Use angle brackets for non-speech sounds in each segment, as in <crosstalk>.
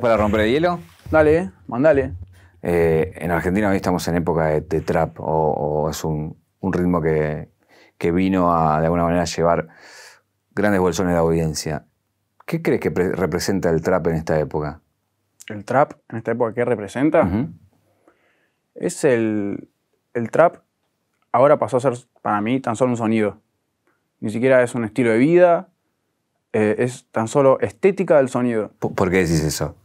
para romper el hielo? Dale, mandale. Eh, en Argentina hoy estamos en época de, trap, o, es un, ritmo que, vino a de alguna manera llevar grandes bolsones de audiencia. ¿Qué crees que representa el trap en esta época? ¿El trap en esta época qué representa? Es el, el trap, ahora pasó a ser para mí tan solo un sonido. Ni siquiera es un estilo de vida, eh, es tan solo estética del sonido. ¿Por qué decís eso?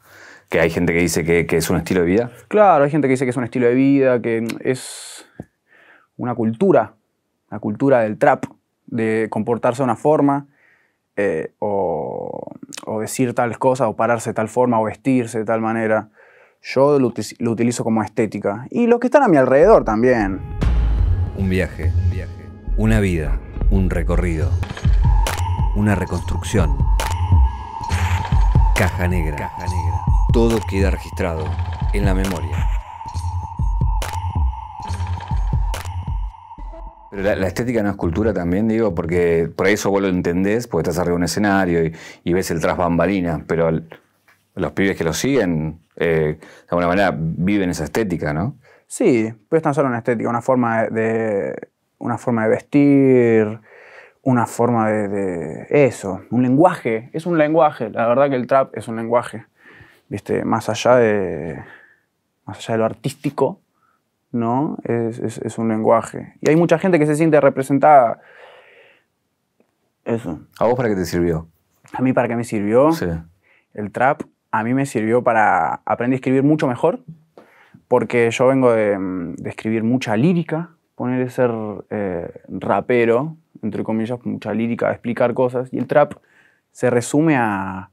que hay gente que dice que, es un estilo de vida. Claro, hay gente que dice que es un estilo de vida, que es una cultura, la cultura del trap, de comportarse de una forma, eh, o, decir tales cosas, o pararse de tal forma, o vestirse de tal manera. Yo lo, utilizo como estética. Y los que están a mi alrededor también. Un viaje, un viaje. Una vida, un recorrido. Una reconstrucción. Caja negra todo queda registrado en la memoria. Pero la, estética no es cultura también, digo, porque por eso vos lo entendés, porque estás arriba de un escenario y, ves el tras bambalina, pero los pibes que lo siguen, eh, de alguna manera, viven esa estética, ¿no? Sí, pero es tan solo una estética, una forma de, una forma de vestir, una forma de, eso, un lenguaje, es un lenguaje, la verdad que el trap es un lenguaje. ¿viste? Más allá de, allá de lo artístico, ¿no? Es, un lenguaje. Y hay mucha gente que se siente representada. Eso. ¿A vos para qué te sirvió? A mí para qué me sirvió. El trap a mí me sirvió para aprender a escribir mucho mejor, porque yo vengo de, mm, escribir mucha lírica, poner ser eh, rapero, entre comillas, mucha lírica, explicar cosas, y el trap se resume a,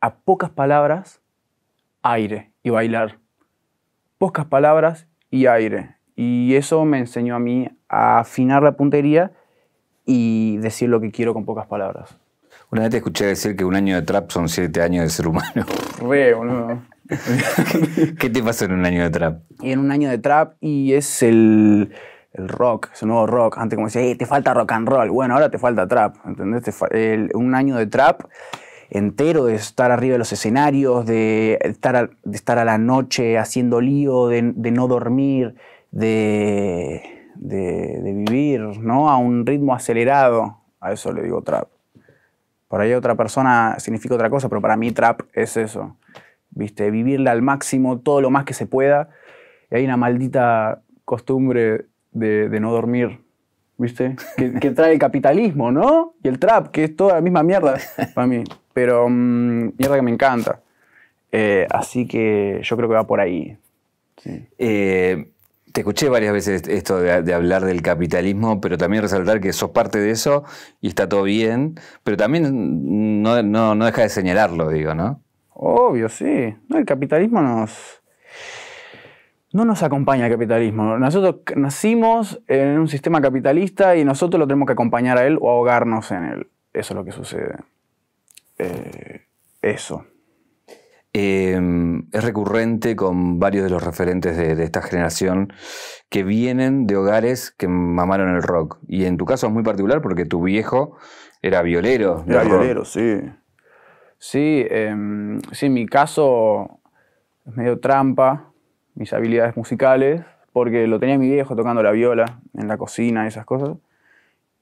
a pocas palabras, aire y bailar. Pocas palabras y aire. Y eso me enseñó a mí a afinar la puntería y decir lo que quiero con pocas palabras. Una vez te escuché decir que un año de trap son siete años de ser humano. <laughs> Re, <laughs> ¿Qué te pasa en un año de trap? Y en un año de trap y es el, el rock, es el nuevo rock. Antes como decía, eh, te falta rock and roll. Bueno, ahora te falta trap, ¿entendés? un año de trap entero de estar arriba de los escenarios, de estar a, de estar a la noche haciendo lío, de, no dormir, de, de, vivir ¿no? a un ritmo acelerado. A eso le digo trap. Por ahí otra persona significa otra cosa, pero para mí trap es eso. ¿Viste? Vivirla al máximo, todo lo más que se pueda. Y hay una maldita costumbre de, de no dormir, ¿viste? Que, que, trae el capitalismo, ¿no? Y el trap, que es toda la misma mierda para mí. Pero mm, mierda que me encanta. Eh, así que yo creo que va por ahí. Eh, te escuché varias veces esto de, hablar del capitalismo, pero también resaltar que sos parte de eso y está todo bien, pero también no, deja de señalarlo, digo, ¿no? Obvio, sí. el capitalismo nos. No nos acompaña el capitalismo. Nosotros nacimos en un sistema capitalista y nosotros lo tenemos que acompañar a él o ahogarnos en él. Eso es lo que sucede. Eh, eso. Em, es recurrente con varios de los referentes de, esta generación que vienen de hogares que mamaron el rock. Y en tu caso es muy particular porque tu viejo era violero. Era violero, sí. Em, sí, en mi caso es medio trampa, mis habilidades musicales, porque lo tenía mi viejo tocando la viola en la cocina, esas cosas.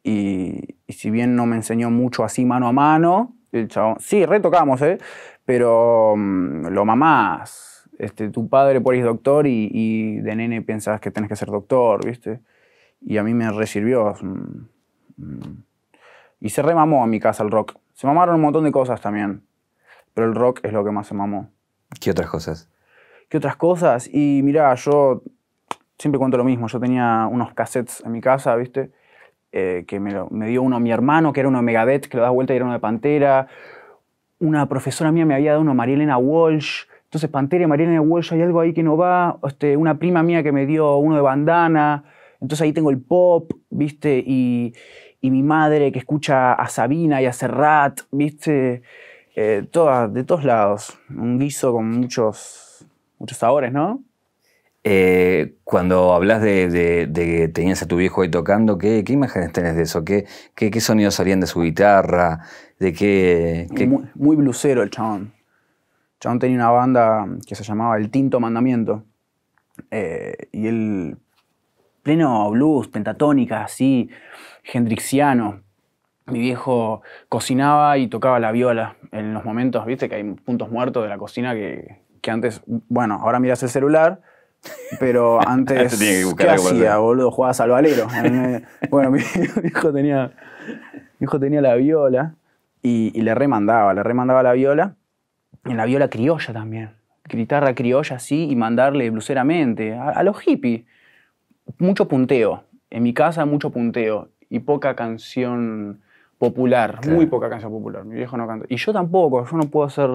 y si bien no me enseñó mucho así mano a mano, Sí, retocamos, ¿eh? Pero mm, lo mamás. Este, tu padre por ahí es doctor y, de nene piensas que tienes que ser doctor, ¿viste? Y a mí me resirvió. Y se remamó a mi casa el rock. Se mamaron un montón de cosas también. Pero el rock es lo que más se mamó. ¿Qué otras cosas? ¿Qué otras cosas? Y mirá, yo siempre cuento lo mismo. Yo tenía unos cassettes en mi casa, ¿viste? Eh, que me, dio uno a mi hermano, que era uno de Megadeth, que lo da vuelta y era uno de Pantera. Una profesora mía me había dado uno, Marielena Walsh. Entonces, Pantera y Marielena Walsh, hay algo ahí que no va. Este, una prima mía que me dio uno de Bandana. Entonces ahí tengo el pop, ¿viste? Y, mi madre que escucha a Sabina y a Serrat, ¿viste? Eh, de todos lados. Un guiso con muchos, muchos sabores, ¿no? Eh, cuando hablas de, que tenías a tu viejo ahí tocando, ¿qué, imágenes tenés de eso? ¿Qué, sonidos salían de su guitarra? ¿De qué, Muy, muy blusero el chabón. El chabón tenía una banda que se llamaba El Tinto Mandamiento. Eh, y el pleno blues, pentatónica, así, hendrixiano. Mi viejo cocinaba y tocaba la viola en los momentos, viste, que hay puntos muertos de la cocina que, que antes, bueno, ahora miras el celular pero <laughs> este antes, ¿qué hacía, boludo? Jugaba al valero. <laughs> bueno, mi, hijo tenía, hijo tenía la viola y, le remandaba, le remandaba la viola. Y en la viola criolla también. Guitarra criolla sí, y mandarle bluseramente. a, los hippies. Mucho punteo. En mi casa mucho punteo y poca canción popular, muy poca canción popular. Mi viejo no canta. Y yo tampoco, yo no puedo hacer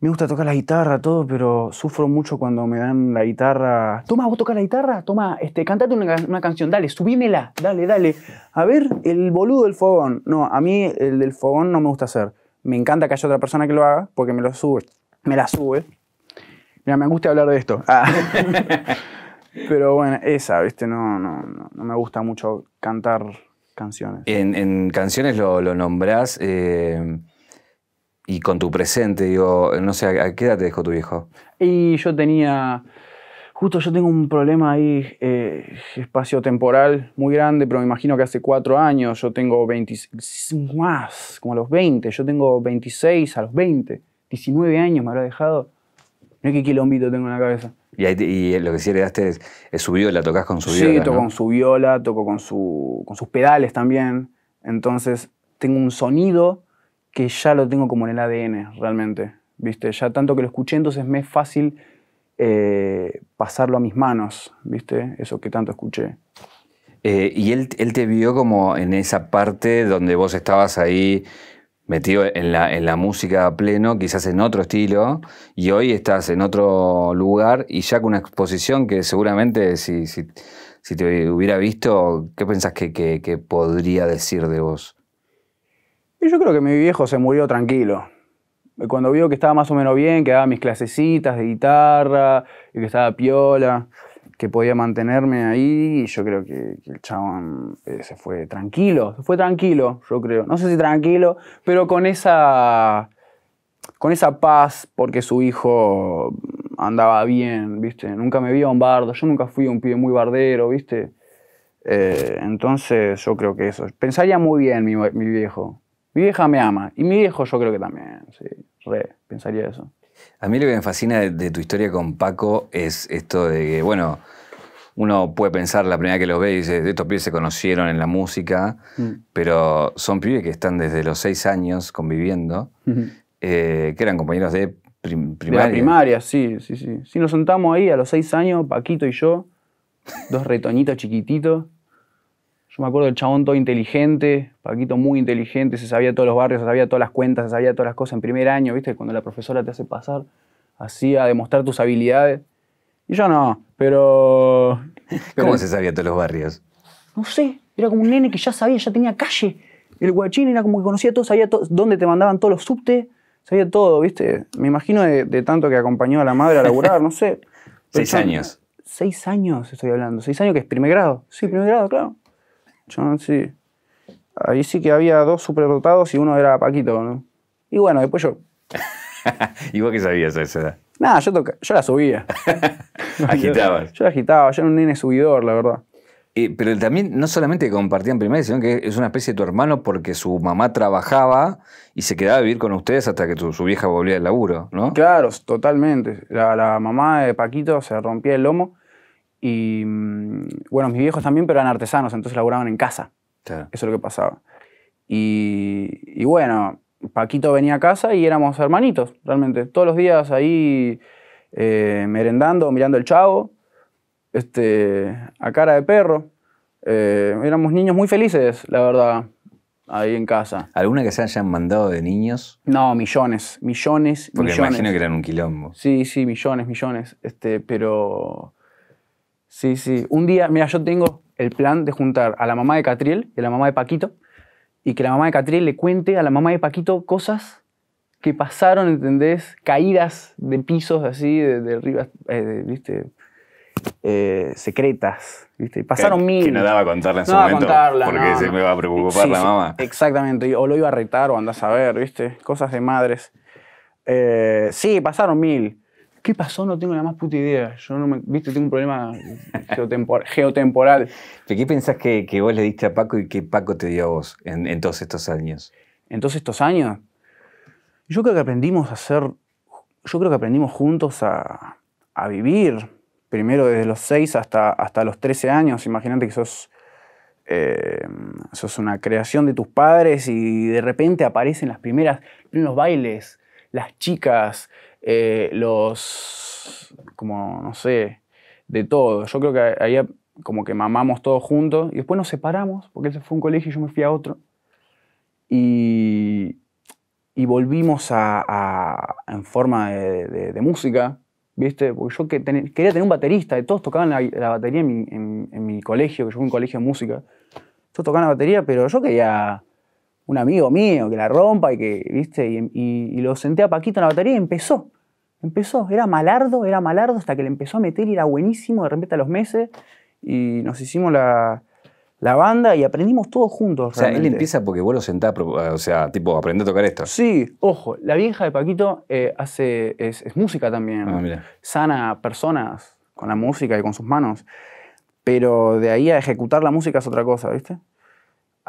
me gusta tocar la guitarra, todo, pero sufro mucho cuando me dan la guitarra. Toma, vos tocas la guitarra, toma, este, cantate una, una, canción, dale, subímela, dale, dale. A ver, el boludo del fogón. No, a mí el del fogón no me gusta hacer. Me encanta que haya otra persona que lo haga porque me lo sube, me la sube. Mira, me gusta hablar de esto. Ah. <laughs> pero bueno, esa, viste, no, no, no me gusta mucho cantar canciones. En, canciones lo, nombrás. Eh, y con tu presente, digo, no sé, ¿a qué edad te dejó tu viejo? Y yo tenía, justo yo tengo un problema ahí eh, espacio-temporal muy grande, pero me imagino que hace cuatro años, yo tengo 26. más, como a los 20, yo tengo 26 a los 20, 19 años me habrá dejado. es qué quilombito tengo en la cabeza. Y, eh, lo que sí heredaste es, es, su viola, tocas con su viola. Sí, toco con su viola, toco con, su, con sus pedales también. Entonces, tengo un sonido que ya lo tengo como en el ADN realmente, ¿viste? Ya tanto que lo escuché, entonces me es fácil eh, pasarlo a mis manos, ¿viste? Eso que tanto escuché. Eh, y él, te vio como en esa parte donde vos estabas ahí metido en la, música a pleno, quizás en otro estilo, y hoy estás en otro lugar y ya con una exposición que seguramente si, te hubiera visto, ¿qué pensás que podría decir de vos? Y yo creo que mi viejo se murió tranquilo. Cuando vio que estaba más o menos bien, que daba mis clasecitas de guitarra y que estaba piola, que podía mantenerme ahí, y yo creo que, el chabón eh, se fue tranquilo, se fue tranquilo, yo creo. No sé si tranquilo, pero con esa, con esa paz, porque su hijo andaba bien, ¿viste? Nunca me vio un bardo, yo nunca fui un pibe muy bardero, ¿viste? Eh, entonces yo creo que eso. Pensaría muy bien mi, mi viejo. Mi vieja me ama. Y mi viejo yo creo que también. Sí, re, pensaría eso. A mí lo que me fascina de, tu historia con Paco es esto de que, bueno, uno puede pensar la primera vez que los ve y dice, estos pibes se conocieron en la música, mm. pero son pibes que están desde los seis años conviviendo, eh, que eran compañeros de primaria. De primaria, sí, sí, sí. Si nos sentamos ahí a los seis años, Paquito y yo, dos retoñitos chiquititos, yo me acuerdo del chabón todo inteligente, Paquito muy inteligente, se sabía todos los barrios, se sabía todas las cuentas, se sabía todas las cosas en primer año, ¿viste? Cuando la profesora te hace pasar así a demostrar tus habilidades. Y yo no, pero... <laughs> ¿Cómo se sabía todos los barrios? No sé, era como un nene que ya sabía, ya tenía calle. El guachín era como que conocía todo, sabía dónde te mandaban todos los subte, sabía todo, ¿viste? Me imagino de, tanto que acompañó a la madre a laburar, no sé. <laughs> seis años. Seis años estoy hablando, seis años que es primer grado. Sí, primer grado, claro sí. Ahí sí que había dos superdotados y uno era Paquito, ¿no? Y bueno, después yo. <laughs> ¿Y vos qué sabías a esa edad? Nada, yo, toca... yo la subía. <laughs> agitaba Yo, la agitaba, yo era un nene subidor, la verdad. Eh, pero también no solamente compartían primero, sino que es una especie de tu hermano porque su mamá trabajaba y se quedaba a vivir con ustedes hasta que su vieja volvía del laburo, ¿no? Claro, totalmente. la, mamá de Paquito se rompía el lomo y mm, bueno, mis viejos también, pero eran artesanos, entonces laburaban en casa. Eso es lo que pasaba. Y, bueno, Paquito venía a casa y éramos hermanitos, realmente. Todos los días ahí eh, merendando, mirando el chavo, este, a cara de perro. Eh, éramos niños muy felices, la verdad, ahí en casa. ¿Alguna que se hayan mandado de niños? No, millones, millones, Porque millones. imagino que eran un quilombo. Sí, sí, millones, millones. Este, pero Sí, sí. Un día, mira, yo tengo el plan de juntar a la mamá de Catriel y a la mamá de Paquito y que la mamá de Catriel le cuente a la mamá de Paquito cosas que pasaron, ¿entendés? Caídas de pisos así, de, arriba, eh, ¿viste? Eh, secretas, ¿viste? Pasaron mil. Que no daba a contarla en su momento. porque se me iba a preocupar la mamá. exactamente, o lo iba a retar o andás a ver, ¿viste? Cosas de madres. Eh, sí, pasaron mil. ¿Qué pasó? No tengo la más puta idea. Yo no me, viste, tengo un problema geotemporal. qué pensás que, vos le diste a Paco y que Paco te dio a vos en, todos estos años? En todos estos años. Yo creo que aprendimos a ser, yo creo que aprendimos juntos a, vivir. Primero desde los 6 hasta, hasta los 13 años. Imagínate que sos, eh, sos una creación de tus padres y de repente aparecen las primeras, los bailes, las chicas, eh, los, como, no sé, de todo. Yo creo que ahí como que mamamos todos juntos y después nos separamos, porque él se fue a un colegio y yo me fui a otro. Y, y volvimos a, en forma de, música, ¿viste? Porque yo quería tener un baterista, y todos tocaban la, batería en mi, colegio, que yo fui a un colegio de música. Todos tocaban la batería, pero yo quería un amigo mío que la rompa y que, viste, y, lo senté a Paquito en la batería y empezó. Empezó, era malardo, era malardo hasta que le empezó a meter y era buenísimo, de repente a los meses y nos hicimos la, banda y aprendimos todos juntos. O sea, él empieza porque vos lo sentás, o sea, tipo, aprende a tocar esto. Sí, ojo, la vieja de Paquito eh, hace, es, música también. Ah, sana personas con la música y con sus manos. Pero de ahí a ejecutar la música es otra cosa, ¿viste?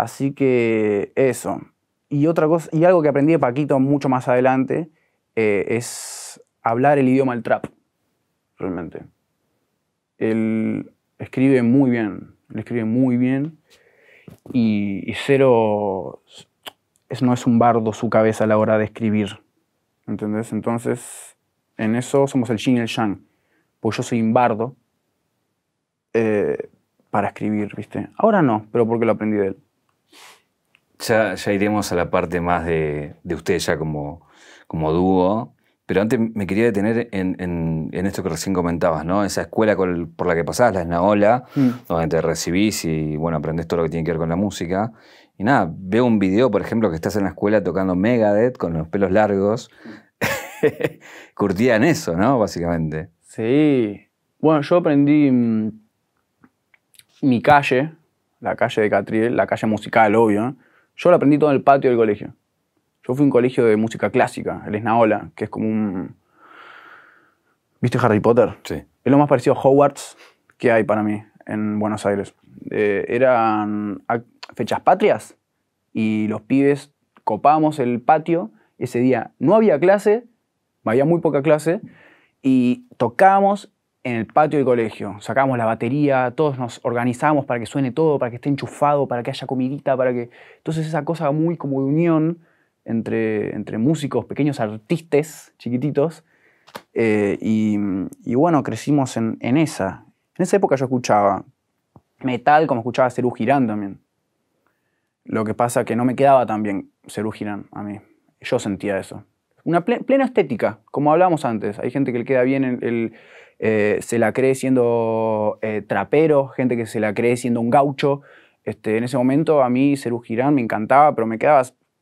Así que eso. Y otra cosa, y algo que aprendí de Paquito mucho más adelante eh, es hablar el idioma del trap, realmente. Él escribe muy bien, él escribe muy bien y, cero, es, no es un bardo su cabeza a la hora de escribir, ¿entendés? Entonces, en eso somos el yin y el yang, pues yo soy un bardo eh, para escribir, ¿viste? Ahora no, pero porque lo aprendí de él ya, iremos a la parte más de, de usted ya como, dúo, pero antes me quería detener en, esto que recién comentabas, ¿no? Esa escuela por la que pasabas, la Esnaola, mm. donde te recibís y, bueno, aprendés todo lo que tiene que ver con la música. Y nada, veo un video, por ejemplo, que estás en la escuela tocando Megadeth con los pelos largos. <laughs> Curtían en eso, ¿no? Básicamente. Sí. Bueno, yo aprendí mm, mi calle, la calle de Catril, la calle musical, obvio, yo lo aprendí todo en el patio del colegio. Yo fui a un colegio de música clásica, el Esnaola, que es como un... ¿Viste Harry Potter? Sí. Es lo más parecido a Hogwarts que hay para mí en Buenos Aires. Eh, eran fechas patrias y los pibes copábamos el patio. Ese día no había clase, había muy poca clase, y tocábamos en el patio del colegio. Sacamos la batería, todos nos organizamos para que suene todo, para que esté enchufado, para que haya comidita, para que... Entonces esa cosa muy como de unión entre, entre músicos, pequeños artistas, chiquititos. Eh, y, bueno, crecimos en, esa. En esa época yo escuchaba metal como escuchaba Cerú Girán también. Lo que pasa que no me quedaba tan bien Cerú Girán a mí. Yo sentía eso. Una plena estética, como hablábamos antes. Hay gente que le queda bien el eh, se la cree siendo eh, trapero, gente que se la cree siendo un gaucho. Este, en ese momento a mí un Girán me encantaba, pero me quedaba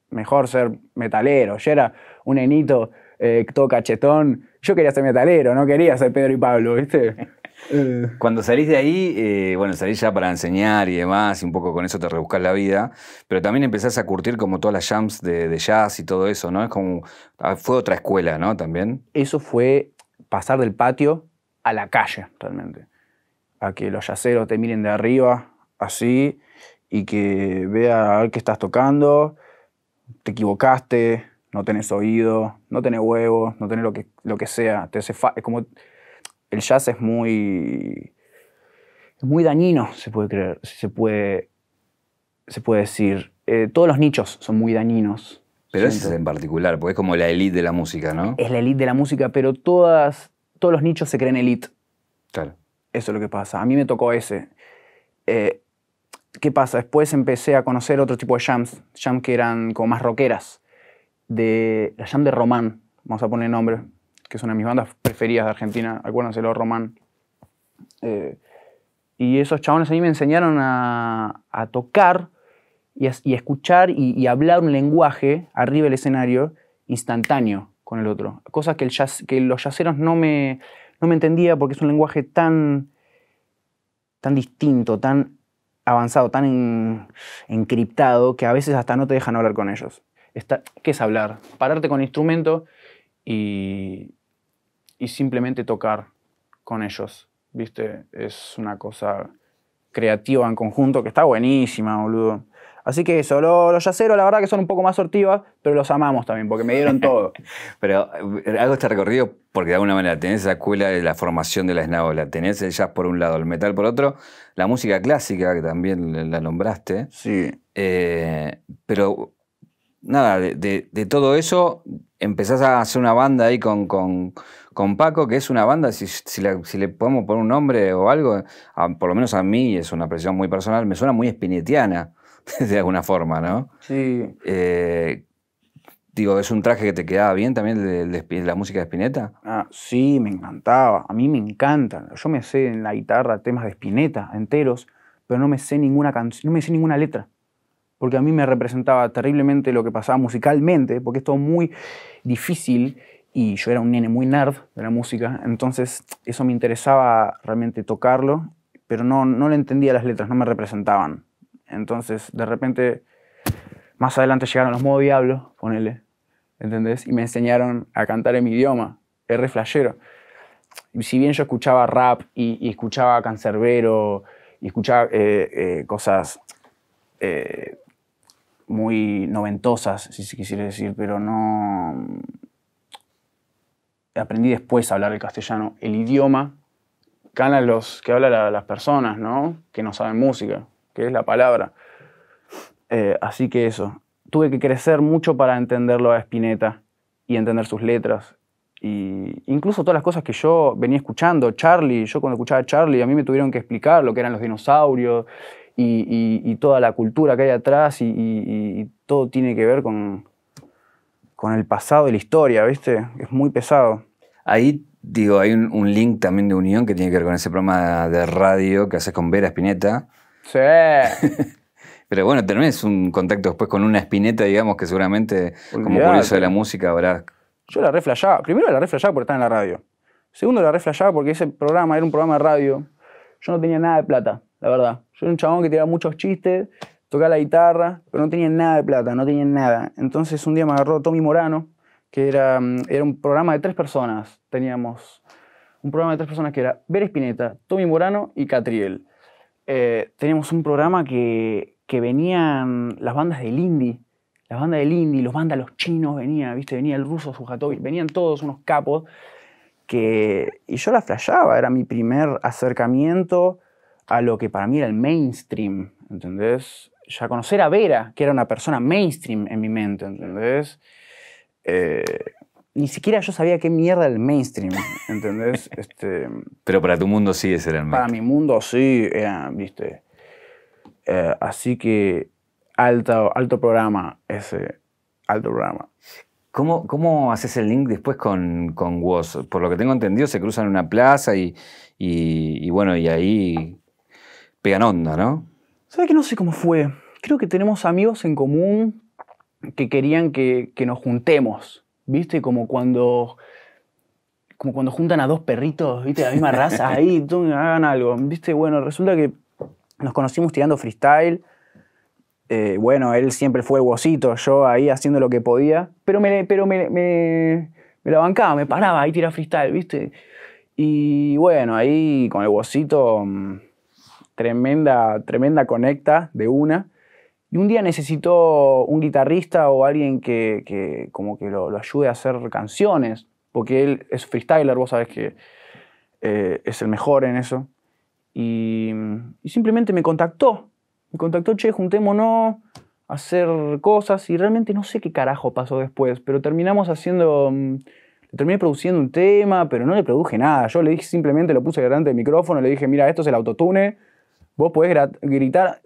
mejor ser metalero. Yo era un enito eh, todo cachetón. Yo quería ser metalero, no quería ser Pedro y Pablo, ¿viste? <laughs> Eh. Cuando salís de ahí, bueno, salís ya para enseñar y demás, y un poco con eso te rebuscas la vida, pero también empezás a curtir como todas las jams de, de, jazz y todo eso, ¿no? Es como, ah, fue otra escuela, ¿no? También. Eso fue pasar del patio a la calle realmente. A que los yaceros te miren de arriba, así, y que vea a ver qué estás tocando, te equivocaste, no tenés oído, no tenés huevos, no tenés lo que, lo que sea. es como, el jazz es muy, muy dañino, se puede creer, se puede, se puede decir. Eh, todos los nichos son muy dañinos. Pero ese en particular, porque es como la élite de la música, ¿no? Es la élite de la música, pero todas, todos los nichos se creen elite. Eso es lo que pasa. A mí me tocó ese. Eh, ¿Qué pasa? Después empecé a conocer otro tipo de jams, jams que eran como más rockeras. De, la jam de Román, vamos a poner el nombre, que es una de mis bandas preferidas de Argentina, de Román. Eh, y esos chabones ahí me enseñaron a, tocar y a, escuchar y, y, hablar un lenguaje arriba del escenario instantáneo con el otro. Cosas que, los yaceros no me, no entendía porque es un lenguaje tan, tan distinto, tan avanzado, tan encriptado, que a veces hasta no te dejan hablar con ellos. ¿Qué es hablar? Pararte con instrumento y, y simplemente tocar con ellos. ¿Viste? Es una cosa creativa en conjunto que está buenísima, boludo. Así que eso, los, yaceros la verdad que son un poco más sortivas, pero los amamos también porque me dieron todo. <laughs> pero eh, algo está recorrido porque de alguna manera tenés esa escuela de la formación de la esnáola, tenés el jazz por un lado, el metal por otro, la música clásica que también la nombraste. Sí. Eh, pero nada, de, todo eso empezás a hacer una banda ahí con, Paco, que es una banda, si, le podemos poner un nombre o algo, por lo menos a mí es una presión muy personal, me suena muy espinetiana. <laughs> de alguna forma, ¿no? Sí. Eh, digo, ¿es un traje que te quedaba bien también de, la música de Spinetta? Ah, sí, me encantaba. A mí me encanta. Yo me sé en la guitarra temas de Spinetta enteros, pero no me sé ninguna canción, no me sé ninguna letra. Porque a mí me representaba terriblemente lo que pasaba musicalmente, porque es todo muy difícil y yo era un nene muy nerd de la música, entonces eso me interesaba realmente tocarlo, pero no, no le entendía las letras, no me representaban. Entonces, de repente, más adelante llegaron los modo Diablo, ponele, ¿entendés? Y me enseñaron a cantar en mi idioma, el flashero. Y si bien yo escuchaba rap y, escuchaba cancerbero y escuchaba eh, eh, cosas eh, muy noventosas, si se quisiera decir, pero no... Aprendí después a hablar el castellano. El idioma que los, que hablan las personas, ¿no? Que no saben música que es la palabra. Eh, así que eso, tuve que crecer mucho para entenderlo a Spinetta y entender sus letras. Y incluso todas las cosas que yo venía escuchando, Charlie, yo cuando escuchaba a Charlie, a mí me tuvieron que explicar lo que eran los dinosaurios y, toda la cultura que hay atrás y, todo tiene que ver con, con, el pasado y la historia, ¿viste? Es muy pesado. Ahí, digo, hay un, un, link también de unión que tiene que ver con ese programa de radio que haces con Vera Spinetta, Sí. <laughs> Pero bueno, tenés un contacto después con una espineta, digamos, que seguramente, como curioso de la música, habrá. Yo la reflejaba. Primero la reflejaba porque estaba en la radio. Segundo, la reflejaba porque ese programa era un programa de radio. Yo no tenía nada de plata, la verdad. Yo era un chabón que tiraba muchos chistes, tocaba la guitarra, pero no tenía nada de plata, no tenía nada. Entonces un día me agarró Tommy Morano, que era, mm, era un programa de tres personas. Teníamos un programa de tres personas que era Ver Espineta, Tommy Morano y Catriel. Eh, tenemos un programa que, venían las bandas del indie, las bandas del indie, los bandas, los chinos venían, ¿viste? Venía el ruso Sujatovic, venían todos unos capos que... Y yo la flashaba, era mi primer acercamiento a lo que para mí era el mainstream, ¿entendés? Ya conocer a Vera, que era una persona mainstream en mi mente, ¿entendés? Eh, ni siquiera yo sabía qué mierda era el mainstream, <laughs> ¿entendés? Este, Pero para tu mundo sí es el mainstream. Para mi mundo sí eh, viste. Eh, así que alto, alto programa ese, alto programa. ¿Cómo, ¿Cómo, haces el link después con, con Woz? Por lo que tengo entendido, se cruzan en una plaza y, bueno, y ahí pegan onda, ¿no? ¿Sabes que no sé cómo fue? Creo que tenemos amigos en común que querían que nos juntemos. ¿viste? Como cuando, como cuando juntan a dos perritos, ¿viste? La misma raza, ahí, <laughs> hagan algo, ¿viste? Bueno, resulta que nos conocimos tirando freestyle. Eh, bueno, él siempre fue huesito, yo ahí haciendo lo que podía, pero me, pero me, me, la bancaba, me paraba ahí tira freestyle, ¿viste? Y bueno, ahí con el huesito, mm, tremenda, tremenda conecta de una. Y un día necesitó un guitarrista o alguien que, como que lo, ayude a hacer canciones, porque él es freestyler, vos sabés que eh, es el mejor en eso. Y, simplemente me contactó, me contactó, che, juntémonos a hacer cosas y realmente no sé qué carajo pasó después, pero terminamos haciendo, mm, terminé produciendo un tema, pero no le produje nada, yo le dije simplemente, lo puse delante del micrófono, le dije, mira, esto es el autotune, vos podés gritar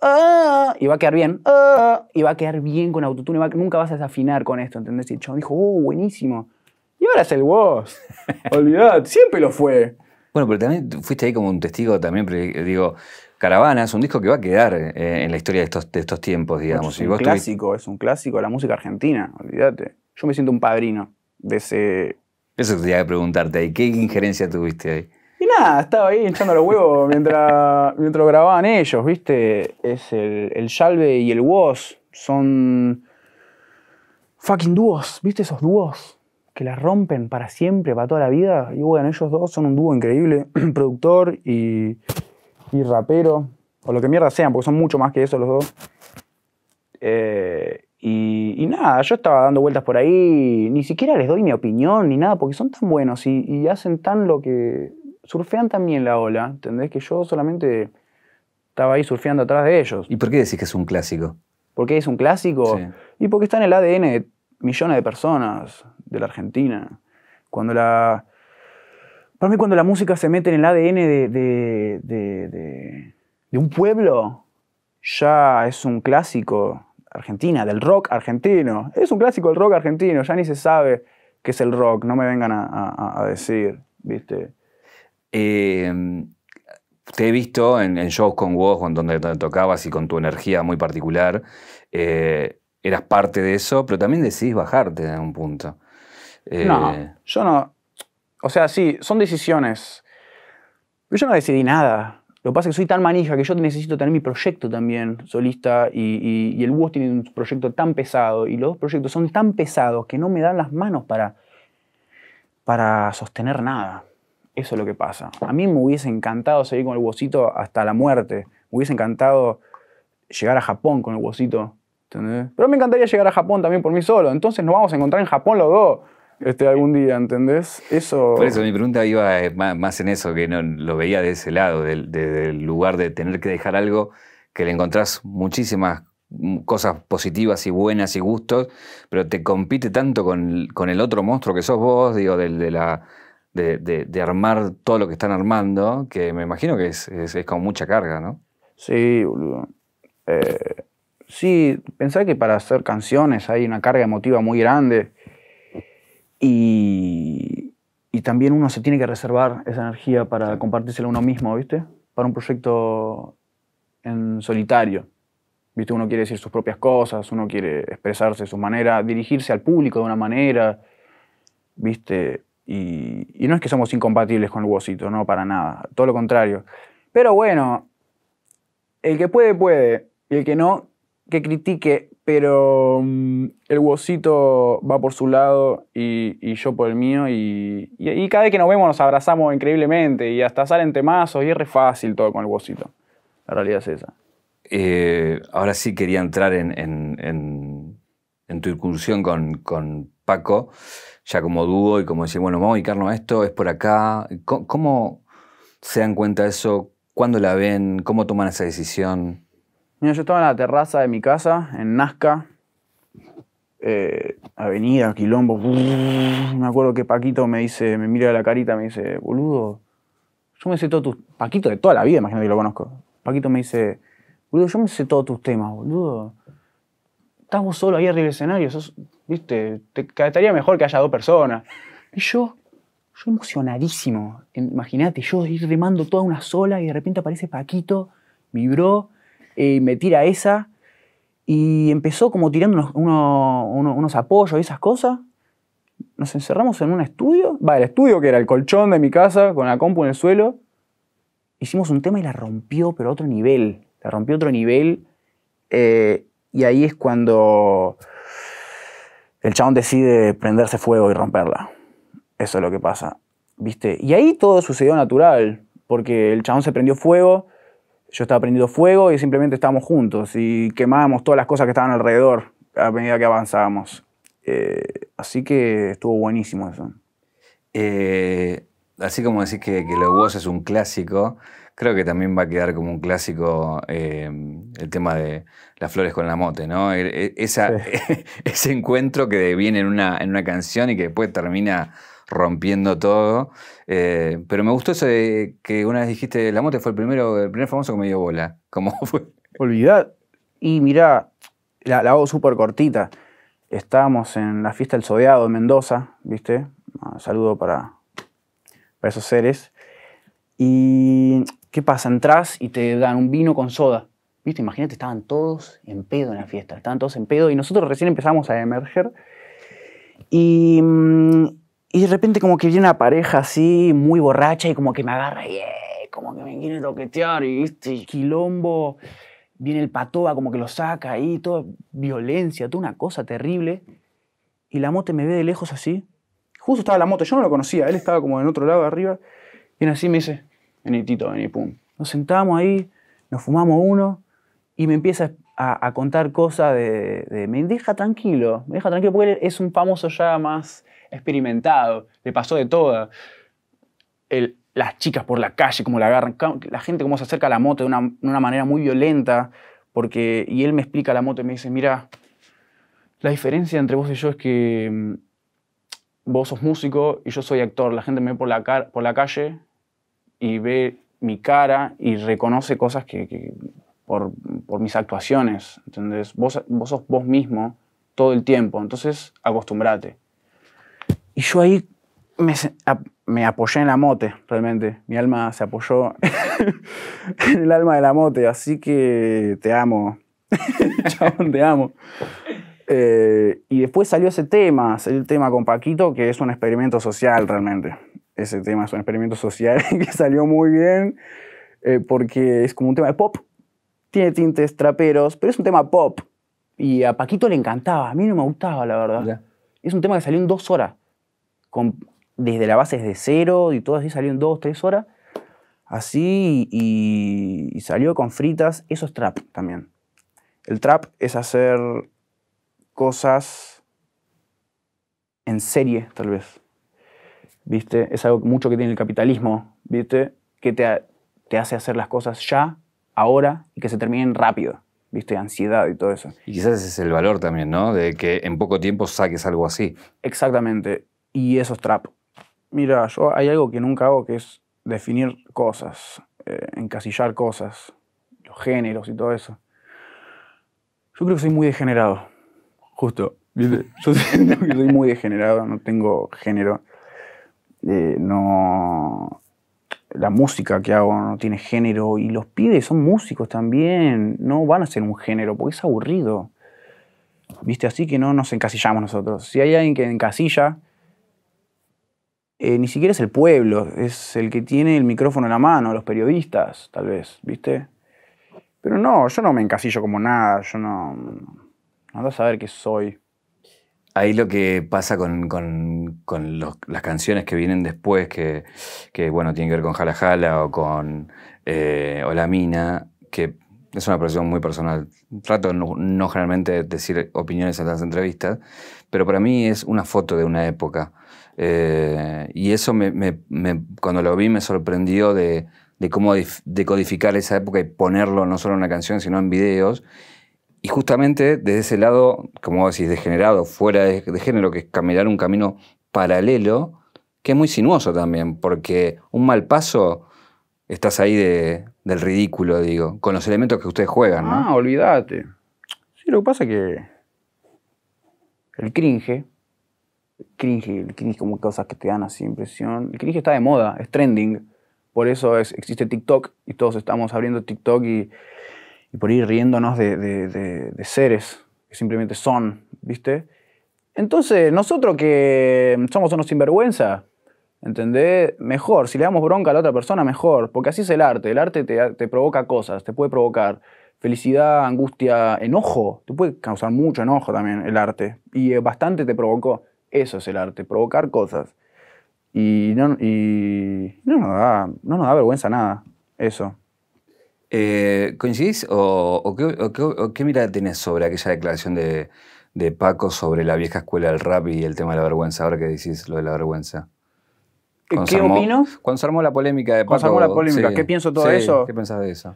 Ah, y va a quedar bien, ah, y va a quedar bien con autotune, nunca vas a desafinar con esto, ¿entendés? Y el dijo, uh, buenísimo. Y ahora es el voz. <laughs> Olvidad, siempre lo fue. Bueno, pero también fuiste ahí como un testigo también, eh, digo, Caravana es un disco que va a quedar eh, en la historia de estos, tiempos, digamos. Es un, clásico, es un clásico de la música argentina, olvidate, Yo me siento un padrino de ese... Eso te iba preguntarte ahí, ¿qué injerencia tuviste ahí? Y nada, estaba ahí hinchando los huevos <laughs> mientras, mientras grababan ellos, ¿viste? Es el, el y el Woz. Son fucking dúos, ¿viste? Esos dúos que las rompen para siempre, para toda la vida. Y bueno, ellos dos son un dúo increíble, <clears throat> productor y, y, rapero, o lo que mierda sean, porque son mucho más que eso los dos. Eh, y, nada, yo estaba dando vueltas por ahí, ni siquiera les doy mi opinión ni nada, porque son tan buenos y hacen tan lo que, surfean también la ola, ¿entendés? Que yo solamente estaba ahí surfeando atrás de ellos. ¿Y por qué decís que es un clásico? ¿Por qué es un clásico? Y porque está en el ADN de millones de personas de la Argentina. Cuando la. Para mí, cuando la música se mete en el ADN de, de, de, un pueblo, ya es un clásico argentina, del rock argentino. Es un clásico del rock argentino, ya ni se sabe qué es el rock, no me vengan a, a decir, ¿viste? Em, te he visto en, shows con vos, donde, donde, tocabas y con tu energía muy particular. Eh, eras parte de eso, pero también decidís bajarte en un punto. Eh, no, yo no. O sea, sí, son decisiones. yo no decidí nada. Lo que pasa es que soy tan manija que yo necesito tener mi proyecto también, solista, y, el vos tiene un proyecto tan pesado, y los dos proyectos son tan pesados que no me dan las manos para, para sostener nada. Eso es lo que pasa. A mí me hubiese encantado seguir con el huesito hasta la muerte. Me hubiese encantado llegar a Japón con el huesito. Pero me encantaría llegar a Japón también por mí solo. Entonces nos vamos a encontrar en Japón los dos este, algún día, ¿entendés? Eso... Por eso mi pregunta iba eh, más en eso, que no, lo veía de ese lado, del, lugar de tener que dejar algo que le encontrás muchísimas mm, cosas positivas y buenas y gustos, pero te compite tanto con, con el otro monstruo que sos vos, digo, del, de la de, armar todo lo que están armando, que me imagino que es, es, con mucha carga, ¿no? Sí, boludo. Eh, sí, pensá que para hacer canciones hay una carga emotiva muy grande y, y también uno se tiene que reservar esa energía para compartírsela uno mismo, ¿viste? Para un proyecto en solitario. ¿Viste? Uno quiere decir sus propias cosas, uno quiere expresarse de su manera, dirigirse al público de una manera, ¿viste? Y, no es que somos incompatibles con el huesito, no, para nada, todo lo contrario. Pero bueno, el que puede, puede, y el que no, que critique, pero mm, el huesito va por su lado y, yo por el mío, y, cada vez que nos vemos nos abrazamos increíblemente, y hasta salen temazos, y es re fácil todo con el huesito La realidad es esa. Eh, ahora sí quería entrar en, tu incursión con Paco ya como dúo y como decir, bueno, vamos a ubicarnos a esto, es por acá. ¿Cómo, se dan cuenta de eso? ¿Cuándo la ven? ¿Cómo toman esa decisión? Mira, yo estaba en la terraza de mi casa, en Nazca, eh, avenida, quilombo. <laughs> me acuerdo que Paquito me dice, me mira la carita, me dice, boludo, yo me sé todos tus. Paquito de toda la vida, imagino que lo conozco. Paquito me dice, boludo, yo me sé todos tus temas, boludo. Estás vos solo ahí arriba del escenario, ¿viste? Te estaría mejor que haya dos personas. Y yo, yo emocionadísimo. Imagínate, yo ir remando toda una sola y de repente aparece Paquito, vibró eh, me tira esa. Y empezó como tirando unos, apoyos y esas cosas. Nos encerramos en un estudio. Va, el estudio que era el colchón de mi casa con la compu en el suelo. Hicimos un tema y la rompió, pero a otro nivel. La rompió a otro nivel. Eh, y ahí es cuando el chabón decide prenderse fuego y romperla. Eso es lo que pasa. ¿Viste? Y ahí todo sucedió natural, porque el chabón se prendió fuego, yo estaba prendido fuego y simplemente estábamos juntos y quemábamos todas las cosas que estaban alrededor a medida que avanzábamos. Eh, así que estuvo buenísimo eso. Eh, así como decís que, Los Huevos es un clásico, creo que también va a quedar como un clásico eh, el tema de las flores con la mote, ¿no? E, e, esa, <laughs> ese encuentro que viene en una, canción y que después termina rompiendo todo. Eh, pero me gustó eso de que una vez dijiste, la mote fue el primero, primer famoso que me dio bola. <laughs> ¿Cómo fue? Olvidad. Y mirá, la, hago súper cortita. Estábamos en la fiesta del Sodeado en Mendoza, ¿viste? Un ah, saludo para, para esos seres. Y ¿qué pasa? Entrás y te dan un vino con soda. ¿Viste? Imagínate, estaban todos en pedo en la fiesta, estaban todos en pedo y nosotros recién empezamos a emerger. Y, mm, de repente como que viene una pareja así, muy borracha y como que me agarra y eh, como que me quiere toquetear y viste, quilombo, viene el patoa como que lo saca ahí, toda violencia, toda una cosa terrible. Y la moto me ve de lejos así. Justo estaba la moto, yo no lo conocía, él estaba como en otro lado arriba así me dice, vení Tito, vení, pum. Nos sentamos ahí, nos fumamos uno y me empieza a, contar cosas de, me deja tranquilo, me deja tranquilo porque él es un famoso ya más experimentado, le pasó de toda. las chicas por la calle, como la agarran, la gente como se acerca a la moto de una, manera muy violenta, porque, y él me explica la moto y me dice, mira, la diferencia entre vos y yo es que mm, vos sos músico y yo soy actor, la gente me ve por la calle y ve mi cara y reconoce cosas que, por, por, mis actuaciones, ¿entendés? Vos, vos sos vos mismo todo el tiempo, entonces acostumbrate. Y yo ahí me, me, apoyé en la mote, realmente. Mi alma se apoyó <laughs> en el alma de la mote, así que te amo. <laughs> Chabón, te amo. Eh, y después salió ese tema, el tema con Paquito, que es un experimento social realmente ese tema es un experimento social <laughs> que salió muy bien eh, porque es como un tema de pop. Tiene tintes traperos, pero es un tema pop. Y a Paquito le encantaba, a mí no me gustaba, la verdad. Es un tema que salió en dos horas. desde la base de cero y todo así salió en dos, tres horas. Así y, y salió con fritas. Eso es trap también. El trap es hacer cosas en serie, tal vez ¿viste? Es algo mucho que tiene el capitalismo, ¿viste? Que te, hace hacer las cosas ya, ahora, y que se terminen rápido, ¿viste? Ansiedad y todo eso. Y quizás ese es el valor también, ¿no? De que en poco tiempo saques algo así. Exactamente. Y eso es trap. Mira, yo hay algo que nunca hago que es definir cosas, eh, encasillar cosas, los géneros y todo eso. Yo creo que soy muy degenerado. Justo. ¿viste? Yo <laughs> soy muy degenerado, no tengo género. Eh, no, la música que hago no tiene género y los pibes son músicos también, no van a ser un género porque es aburrido. ¿Viste? Así que no nos encasillamos nosotros. Si hay alguien que encasilla, eh, ni siquiera es el pueblo, es el que tiene el micrófono en la mano, los periodistas, tal vez, ¿viste? Pero no, yo no me encasillo como nada, yo no... ando a saber qué soy ahí lo que pasa con, las canciones que vienen después, que, bueno, tienen que ver con Jalajala o con eh, La Mina, que es una apreciación muy personal. Trato no, generalmente generalmente decir opiniones en las entrevistas, pero para mí es una foto de una época. Eh, y eso cuando lo vi me sorprendió de, de cómo decodificar esa época y ponerlo no solo en una canción, sino en videos. Y justamente desde ese lado, como decís, degenerado, fuera de, género, que es caminar un camino paralelo, que es muy sinuoso también, porque un mal paso estás ahí del ridículo, digo, con los elementos que ustedes juegan, ¿no? Ah, olvídate. Sí, lo que pasa es que el cringe, el cringe, el cringe como cosas que te dan así impresión. El cringe está de moda, es trending. Por eso existe TikTok y todos estamos abriendo TikTok y y por ir riéndonos de, seres que simplemente son, ¿viste? Entonces, nosotros que mm, somos unos sinvergüenza, ¿entendés? Mejor, si le damos bronca a la otra persona, mejor, porque así es el arte, el arte te, provoca cosas, te puede provocar felicidad, angustia, enojo, te puede causar mucho enojo también el arte, y eh, bastante te provocó, eso es el arte, provocar cosas. Y no, no, nos, no nos da vergüenza nada, eso. Eh, ¿Coincidís o, qué, mirada tenés sobre aquella declaración de, Paco sobre la vieja escuela del rap y el tema de la vergüenza? Ahora que decís lo de la vergüenza. ¿Qué opinas? opino? Cuando se armó la polémica de Paco. Cuando se armó la polémica, ¿qué pienso todo eso? ¿Qué pensás de eso?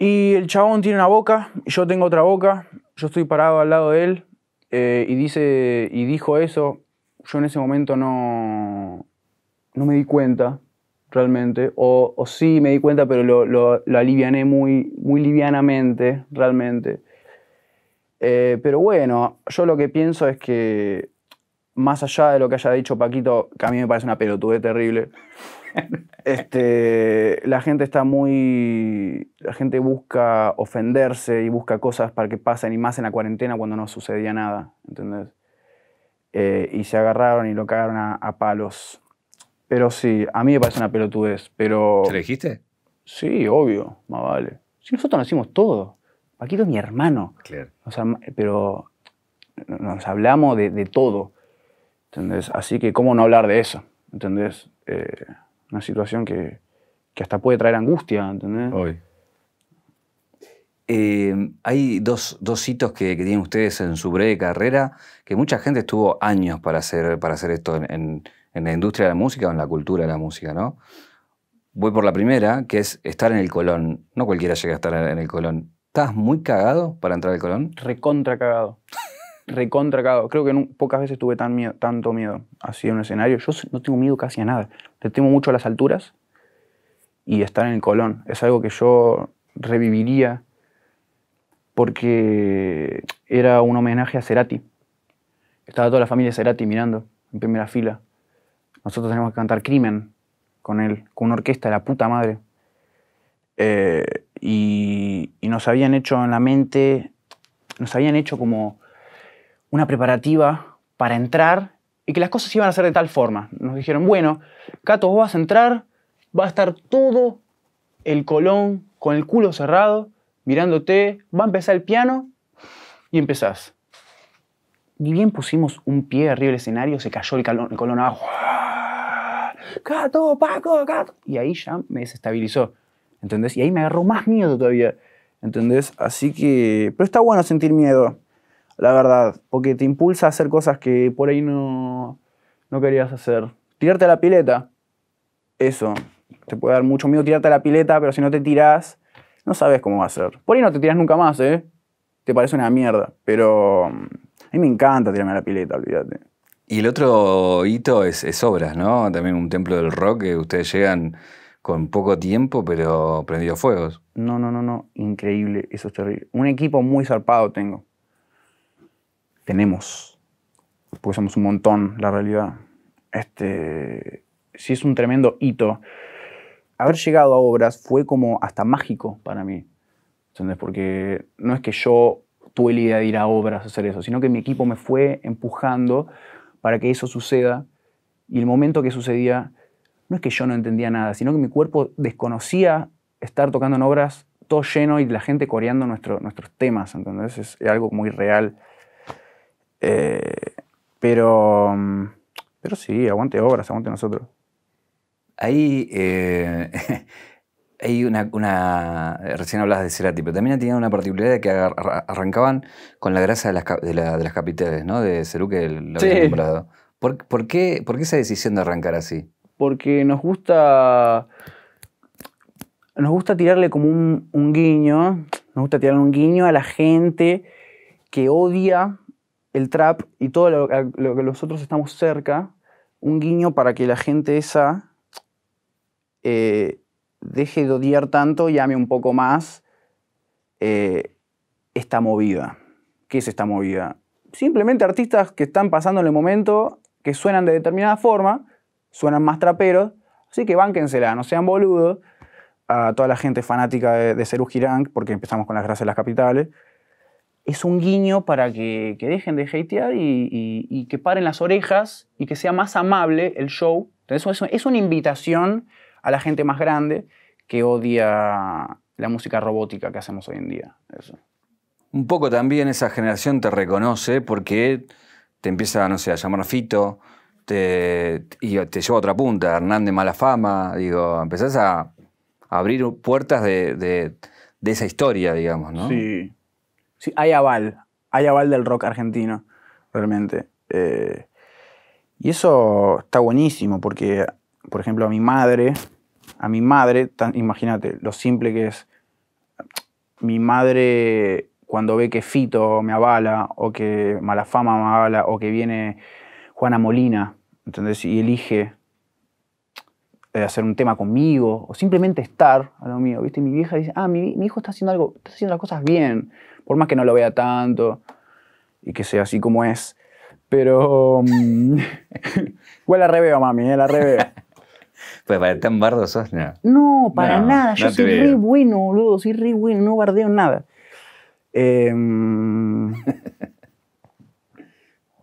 Y el chabón tiene una boca, yo tengo otra boca, yo estoy parado al lado de él eh, y, dice, y dijo eso. Yo en ese momento no, no me di cuenta realmente, o, sí me di cuenta, pero lo, lo, aliviané muy, muy livianamente, realmente. Eh, pero bueno, yo lo que pienso es que, más allá de lo que haya dicho Paquito, que a mí me parece una pelotude terrible, <laughs> este, la gente está muy. La gente busca ofenderse y busca cosas para que pasen, y más en la cuarentena cuando no sucedía nada, ¿entendés? Eh, y se agarraron y lo cagaron a palos pero sí, a mí me parece una pelotudez, pero... ¿Te dijiste? Sí, obvio, más vale. Si nosotros nacimos todo. Paquito es mi hermano. Claro. pero nos hablamos de, todo. ¿Entendés? Así que, ¿cómo no hablar de eso? ¿Entendés? Eh, una situación que, hasta puede traer angustia, ¿entendés? Hoy. Eh, hay dos, hitos que, tienen ustedes en su breve carrera que mucha gente estuvo años para hacer, para hacer esto en en la industria de la música o en la cultura de la música, ¿no? Voy por la primera, que es estar en el Colón. No cualquiera llega a estar en el Colón. ¿Estás muy cagado para entrar al Colón? Recontra cagado. Recontra cagado. Creo que pocas veces tuve tan miedo, tanto miedo así en un escenario. Yo no tengo miedo casi a nada. Le temo mucho a las alturas y estar en el Colón. Es algo que yo reviviría porque era un homenaje a Cerati. Estaba toda la familia Cerati mirando en primera fila. Nosotros tenemos que cantar Crimen con él, con una orquesta de la puta madre. Eh, y, nos habían hecho en la mente, nos habían hecho como una preparativa para entrar y que las cosas iban a ser de tal forma. Nos dijeron, bueno, Cato, vos vas a entrar, va a estar todo el colón con el culo cerrado, mirándote, va a empezar el piano y empezás. Y bien pusimos un pie arriba del escenario, se cayó el, colón el colón abajo. ¡Cato! Paco, ¡Cato! Y ahí ya me desestabilizó, ¿entendés? Y ahí me agarró más miedo todavía, ¿entendés? Así que, pero está bueno sentir miedo, la verdad, porque te impulsa a hacer cosas que por ahí no, no querías hacer. Tirarte a la pileta, eso, te puede dar mucho miedo tirarte a la pileta, pero si no te tiras no sabes cómo va a ser. Por ahí no te tirás nunca más, ¿eh? Te parece una mierda, pero mm, a mí me encanta tirarme a la pileta, olvídate. Y el otro hito es, Obras, ¿no? También un templo del rock que ustedes llegan con poco tiempo, pero prendido fuegos. No, no, no, no. Increíble. Eso es terrible. Un equipo muy zarpado tengo. Tenemos. Porque somos un montón, la realidad. Este. Sí, es un tremendo hito. Haber llegado a obras fue como hasta mágico para mí. ¿Entendés? Porque no es que yo tuve la idea de ir a obras a hacer eso, sino que mi equipo me fue empujando para que eso suceda. Y el momento que sucedía, no es que yo no entendía nada, sino que mi cuerpo desconocía estar tocando en obras todo lleno y la gente coreando nuestros temas, Entonces Es algo muy real. Eh, pero, pero sí, aguante obras, aguante nosotros. Ahí eh, <laughs> hay una, eh, Recién hablas de Cerati, pero también tenido una particularidad de que arrancaban con la grasa de las, capiteles, ¿no? De Cerú que lo había nombrado. ¿Por, qué, esa decisión de arrancar así? Porque nos gusta. Nos gusta tirarle como un, guiño. Nos gusta tirar un guiño a la gente que odia el trap y todo lo, que nosotros estamos cerca. Un guiño para que la gente esa. Eh, deje de odiar tanto y ame un poco más eh, esta movida. ¿Qué es esta movida? Simplemente artistas que están pasando en el momento, que suenan de determinada forma, suenan más traperos, así que bánquensela, no sean boludos. A toda la gente fanática de, de Girán, porque empezamos con las gracias de las capitales, es un guiño para que, dejen de hatear y, que paren las orejas y que sea más amable el show. es una invitación a la gente más grande que odia la música robótica que hacemos hoy en día. Un poco también esa generación te reconoce porque te empieza, no sé, a llamar Fito, te, y te lleva a otra punta, Hernán de fama, digo, empezás a abrir puertas de, esa historia, digamos, ¿no? Sí. Sí, hay aval, hay aval del rock argentino, realmente. Eh, y eso está buenísimo, porque por ejemplo, a mi madre, a mi madre, imagínate lo simple que es, mi madre cuando ve que Fito me avala, o que Malafama me avala, o que viene Juana Molina, ¿entendés? Y elige eh, hacer un tema conmigo, o simplemente estar a lo mío, ¿viste? mi vieja dice, ah, mi, hijo está haciendo algo, está haciendo las cosas bien, por más que no lo vea tanto, y que sea así como es. Pero... Um, <laughs> igual la reveo, mami, ¿eh? la reveo. Pues para tan bardo sos, no. No, para nada. Yo soy re bueno, boludo. Soy re bueno. No bardeo nada. Em, <laughs>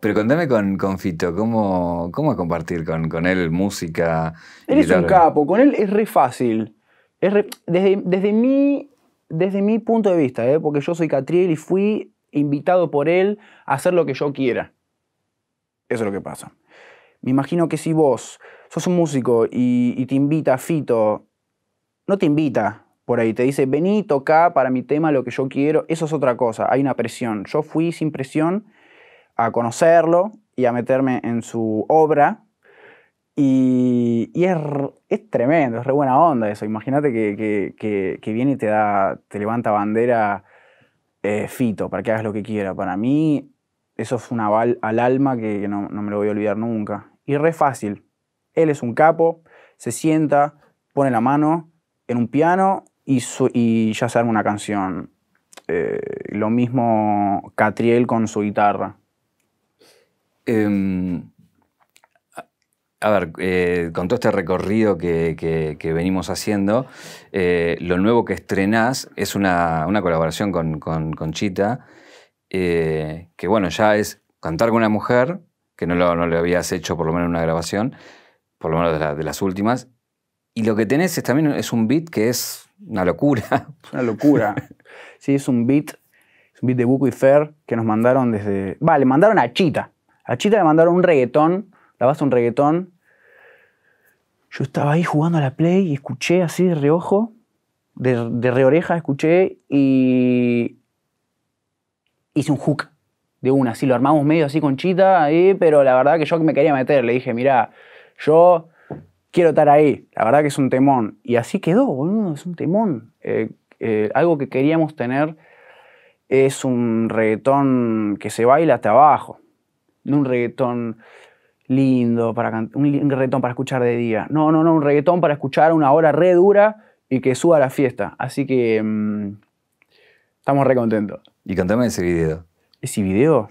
Pero contame con, con Fito, ¿cómo, compartir con, él música? Él es un capo, con él es re fácil. desde, mi, desde mi punto de vista, ¿eh? porque yo soy Catriel y fui invitado por él a hacer lo que yo quiera. Eso es lo que pasa. Me imagino que si vos sos un músico y, te invita Fito, no te invita por ahí, te dice, vení, toca para mi tema lo que yo quiero, eso es otra cosa, hay una presión. Yo fui sin presión a conocerlo y a meterme en su obra. Y, es, tremendo, es re buena onda eso. Imagínate que, viene y te da, te levanta bandera eh, Fito para que hagas lo que quiera. Para mí, eso es un aval al alma que no, no me lo voy a olvidar nunca. Y re fácil, él es un capo, se sienta, pone la mano en un piano y, ya se arma una canción. Eh, lo mismo Catriel con su guitarra. Em, a ver, eh, con todo este recorrido que, venimos haciendo, eh, lo nuevo que estrenás es una, colaboración con, Chita, que bueno, ya es cantar con una mujer, que no lo, no lo habías hecho por lo menos en una grabación, por lo menos de, las últimas. Y lo que tenés es también es un beat que es una locura. <laughs> Una locura. sí, es un beat, es un beat de Buco y Fer que nos mandaron desde... Va, le mandaron a Chita. A Chita le mandaron un reggaetón, la base un reggaetón. Yo estaba ahí jugando a la Play y escuché así de reojo, de, de reoreja escuché y hice un hook de una, así lo armamos medio así con Chita, ahí, eh, pero la verdad que yo me quería meter, le dije, mira, yo quiero estar ahí, la verdad que es un temón. Y así quedó, boludo, es un temón. Eh, eh, algo que queríamos tener es un reggaetón que se baila hasta abajo, no un reggaetón lindo, para un reggaetón para escuchar de día. No, no, no, un reggaetón para escuchar una hora re dura y que suba la fiesta. Así que mm, estamos re contentos. Y cantame ese video. ¿Ese video?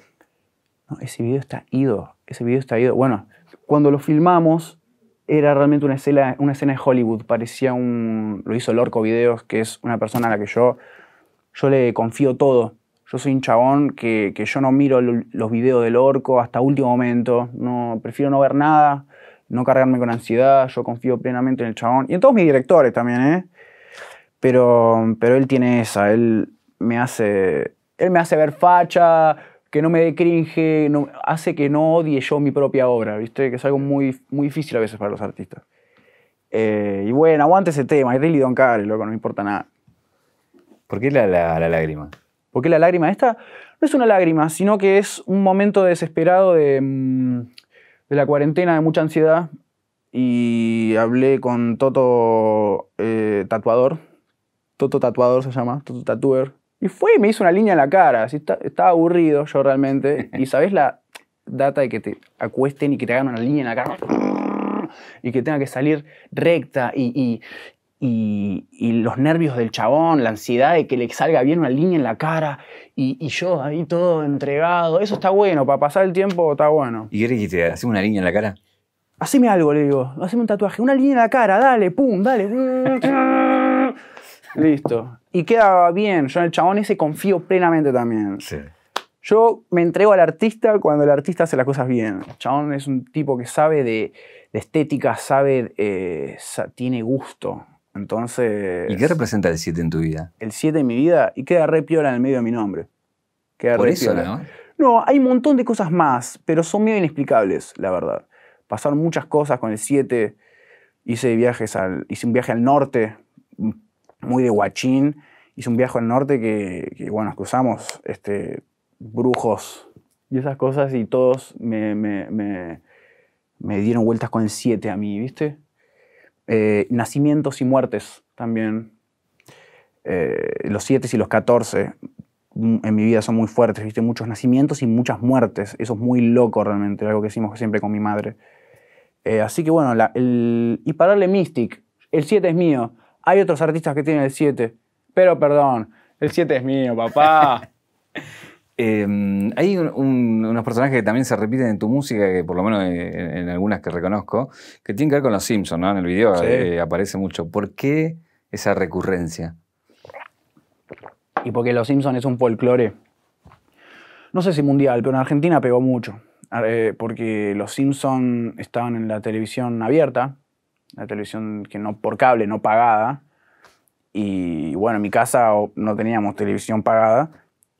No, ese video está ido. Ese video está ido. Bueno, cuando lo filmamos, era realmente una escena, una escena de Hollywood. Parecía un. Lo hizo Lorco Videos, que es una persona a la que yo, yo le confío todo. Yo soy un chabón que, yo no miro los videos del orco hasta último momento. No, prefiero no ver nada, no cargarme con ansiedad. Yo confío plenamente en el chabón. Y en todos mis directores también, ¿eh? Pero, pero él tiene esa. Él me hace. Él me hace ver facha, que no me decringe, cringe, no, hace que no odie yo mi propia obra, ¿viste? Que es algo muy, muy difícil a veces para los artistas. Eh, y bueno, aguante ese tema, es really don't care, loco, no me importa nada. ¿Por qué la, lágrima? Porque la lágrima? Esta no es una lágrima, sino que es un momento desesperado de, mm, la cuarentena, de mucha ansiedad. Y hablé con Toto eh, Tatuador. Toto Tatuador se llama, Toto Tatuer, y fue y me hizo una línea en la cara. está, estaba aburrido yo realmente. Y <laughs> sabes la data de que te acuesten y que te hagan una línea en la cara. Y que tenga que salir recta y, y, los nervios del chabón, la ansiedad de que le salga bien una línea en la cara y, y yo ahí todo entregado. Eso está bueno, para pasar el tiempo está bueno. ¿Y quieres que te hacemos una línea en la cara? Haceme algo, le digo. Haceme un tatuaje. Una línea en la cara, dale, pum, dale. <laughs> Listo. Y queda bien, yo en el chabón ese confío plenamente también. Yo me entrego al artista cuando el artista hace las cosas bien. El chabón es un tipo que sabe de, estética, sabe, eh, tiene gusto. Entonces. ¿Y qué representa el 7 en tu vida? El 7 en mi vida y queda re piola en el medio de mi nombre. Queda Por re piola. ¿no? No, hay un montón de cosas más, pero son medio inexplicables, la verdad. Pasaron muchas cosas con el 7. Hice viajes al. hice un viaje al norte, muy de guachín. Hice un viaje al norte que, que bueno, cruzamos este, brujos y esas cosas y todos me, me, dieron vueltas con el 7 a mí, ¿viste? Eh, nacimientos y muertes también. Eh, los 7 y los 14 mm, en mi vida son muy fuertes, ¿viste? Muchos nacimientos y muchas muertes. Eso es muy loco realmente, algo que hicimos siempre con mi madre. Eh, así que bueno, la, el, y pararle Mystic, el 7 es mío. Hay otros artistas que tienen el 7, pero perdón, el 7 es mío, papá. <laughs> Em, hay unos personajes que también se repiten en tu música, que por lo menos eh, en, algunas que reconozco, que tienen que ver con los Simpsons, ¿no? En el video eh, aparece mucho. ¿Por qué esa recurrencia? Y porque los Simpsons es un folclore. No sé si mundial, pero en Argentina pegó mucho. Eh, porque los Simpsons estaban en la televisión abierta, la televisión que no por cable, no pagada. Y bueno, en mi casa no teníamos televisión pagada.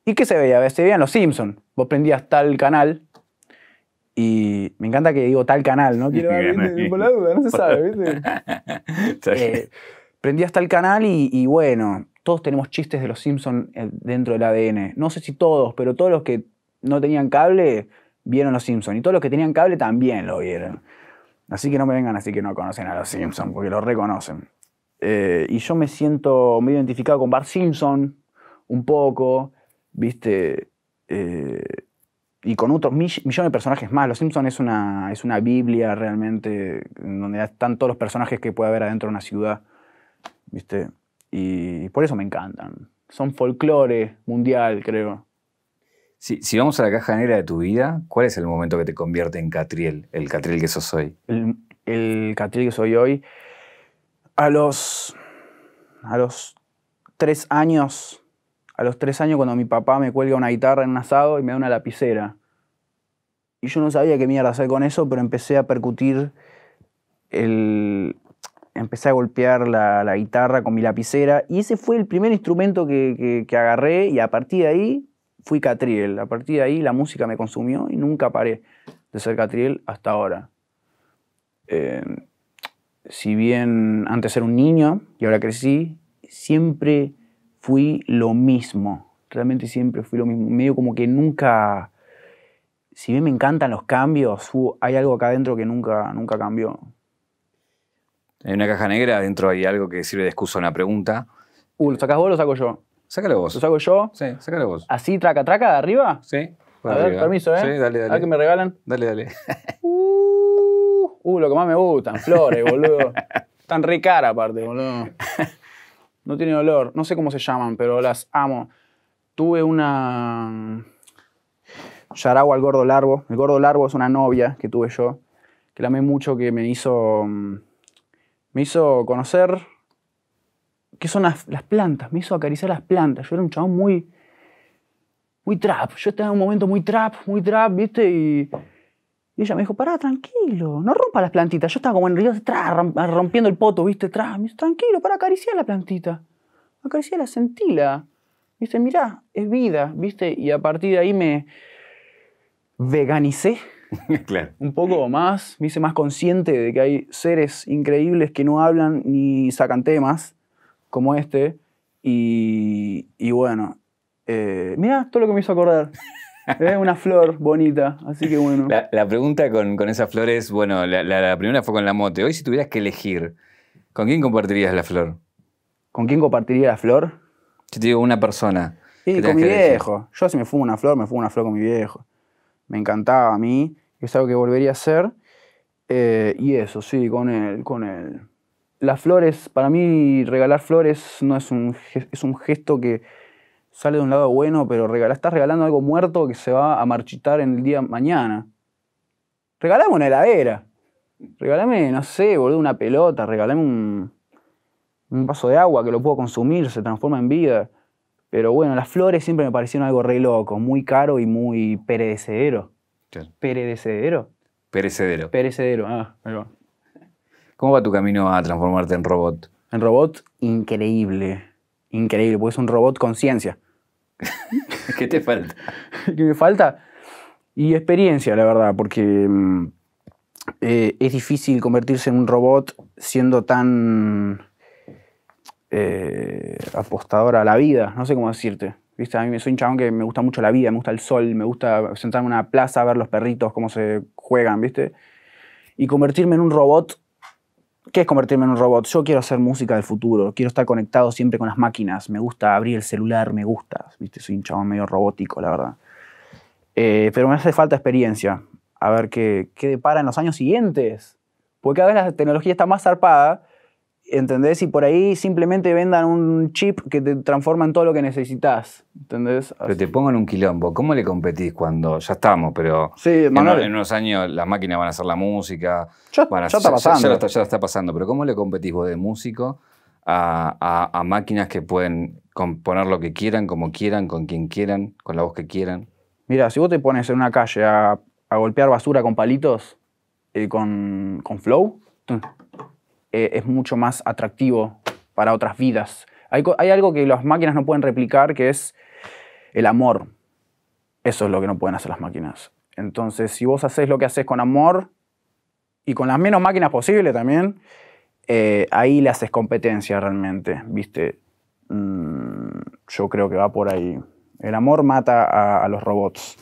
¿Y que se veía? Se veían los Simpsons. Vos prendías tal canal y me encanta que digo tal canal, ¿no? Quiero por la duda, no se sabe, ¿viste? <laughs> Eh, prendías tal canal y, y, bueno, todos tenemos chistes de los Simpsons eh, dentro del ADN. No sé si todos, pero todos los que no tenían cable vieron los Simpsons. Y todos los que tenían cable también lo vieron. Así que no me vengan así que no conocen a los Simpsons, porque los reconocen. Eh, y yo me siento medio identificado con Bart Simpson, un poco, ¿viste? Eh, y con otros millones de personajes más. Los Simpsons es una, es una biblia realmente, donde están todos los personajes que puede haber adentro de una ciudad, ¿viste? y por eso me encantan. Son folclore mundial, creo. Si, vamos a la caja negra de tu vida, ¿cuál es el momento que te convierte en Catriel, el Catriel que sos hoy? El, Catriel que soy hoy, a los, a los tres años, a los tres años cuando mi papá me cuelga una guitarra en un asado y me da una lapicera. Y yo no sabía qué mierda hacer con eso, pero empecé a percutir Empecé a golpear la, guitarra con mi lapicera y ese fue el primer instrumento que, que agarré y a partir de ahí fui Catriel. A partir de ahí la música me consumió y nunca paré de ser Catriel hasta ahora. Em, si bien antes era un niño y ahora crecí, siempre fui lo mismo. Realmente siempre fui lo mismo. Medio como que nunca... Si bien me encantan los cambios, hay algo acá adentro que nunca, nunca cambió. Hay una caja negra adentro hay algo que sirve de excusa a una pregunta. Uh, ¿lo sacas vos o lo saco yo? Sácalo vos. ¿Lo saco yo? Sí, sácalo vos. ¿Así, traca, traca, de arriba? Sí. A ver, permiso, ¿eh? Sí, dale, dale. A que me regalan. Dale, dale. <laughs> Uh, uh, lo que más me gustan, flores, boludo. Están re aparte, boludo. No tiene olor. No sé cómo se llaman, pero las amo. Tuve una... Mm, Yaragua al gordo largo. El gordo largo es una novia que tuve yo, que la amé mucho, que me hizo... Mm, me hizo conocer que son las, plantas, me hizo acariciar las plantas. Yo era un chabón muy, muy trap, yo estaba en un momento muy trap, muy trap, ¿viste? Y, ella me dijo, pará, tranquilo, no rompa las plantitas. Yo estaba como en río, rompiendo el poto, ¿viste? Tra, me dijo, tranquilo, para acariciar la plantita. Acariciar la sentila. ¿Viste? Mirá, es vida, ¿viste? Y a partir de ahí me veganicé. <laughs> claro. Un poco más, me hice más consciente de que hay seres increíbles que no hablan ni sacan temas como este. Y, y bueno, eh, mira todo lo que me hizo acordar. <laughs> una flor bonita, así que bueno. La, pregunta con, con flor es, bueno, la, primera fue con la mote. Hoy si tuvieras que elegir, ¿con quién compartirías la flor? ¿Con quién compartiría la flor? Si te digo una persona. Sí, con mi viejo. Yo si me fumo una flor, me fumo una flor con mi viejo. Me encantaba a mí, es algo que volvería a hacer. Eh, y eso, sí, con él, con él las flores, para mí regalar flores no es un, es un gesto que sale de un lado bueno, pero regalar, estás regalando algo muerto que se va a marchitar en el día mañana. Regalame una heladera. Regalame, no sé, boludo, una pelota. Regalame un, un vaso de agua que lo puedo consumir, se transforma en vida. Pero bueno, las flores siempre me parecieron algo re loco, muy caro y muy perecedero. ¿Perecedero? Perecedero. Perecedero, ah, perdón. ¿Cómo va tu camino a transformarte en robot? En robot, increíble. Increíble, porque es un robot con conciencia. <laughs> ¿Qué te falta? <laughs> ¿Qué me falta? Y experiencia, la verdad, porque mm, eh, es difícil convertirse en un robot siendo tan eh, apostador a la vida, no sé cómo decirte. ¿Viste? A mí soy un chabón que me gusta mucho la vida, me gusta el sol, me gusta sentarme en una plaza, a ver los perritos, cómo se juegan, ¿viste? Y convertirme en un robot ¿Qué es convertirme en un robot? Yo quiero hacer música del futuro, quiero estar conectado siempre con las máquinas, me gusta abrir el celular, me gusta, ¿viste? soy un chabón medio robótico, la verdad. Eh, pero me hace falta experiencia, a ver qué, qué depara en los años siguientes, porque cada vez la tecnología está más zarpada ¿Entendés? Y por ahí simplemente vendan un chip que te transforma en todo lo que necesitas. ¿Entendés? Pero te pongan un quilombo. ¿Cómo le competís cuando ya estamos? Pero sí, en, en, unos años las máquinas van a hacer la música. Ya, ya está pasando. Ya, está, pasando. Pero ¿cómo le competís vos de músico a, máquinas que pueden componer lo que quieran, como quieran, con quien quieran, con la voz que quieran? Mira, si vos te pones en una calle a, golpear basura con palitos, y eh, con, con flow, eh, es mucho más atractivo para otras vidas. Hay, algo que las máquinas no pueden replicar, que es el amor. Eso es lo que no pueden hacer las máquinas. Entonces, si vos haces lo que haces con amor y con las menos máquinas posible también, eh, ahí le haces competencia realmente, ¿viste? Mm, yo creo que va por ahí. El amor mata a, a los robots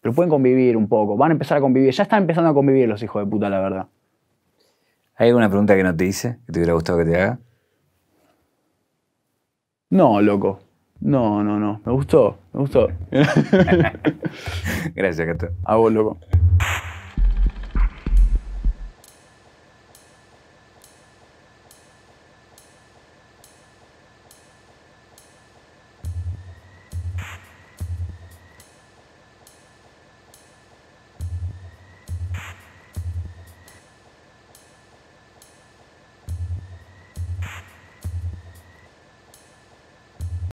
pero pueden convivir un poco, van a empezar a convivir, ya están empezando a convivir los hijos de puta, la verdad. ¿Hay alguna pregunta que no te hice que te hubiera gustado que te haga? No, loco. No, no, no. Me gustó, me gustó. <laughs> <laughs> Gracias, Cato. A vos, loco.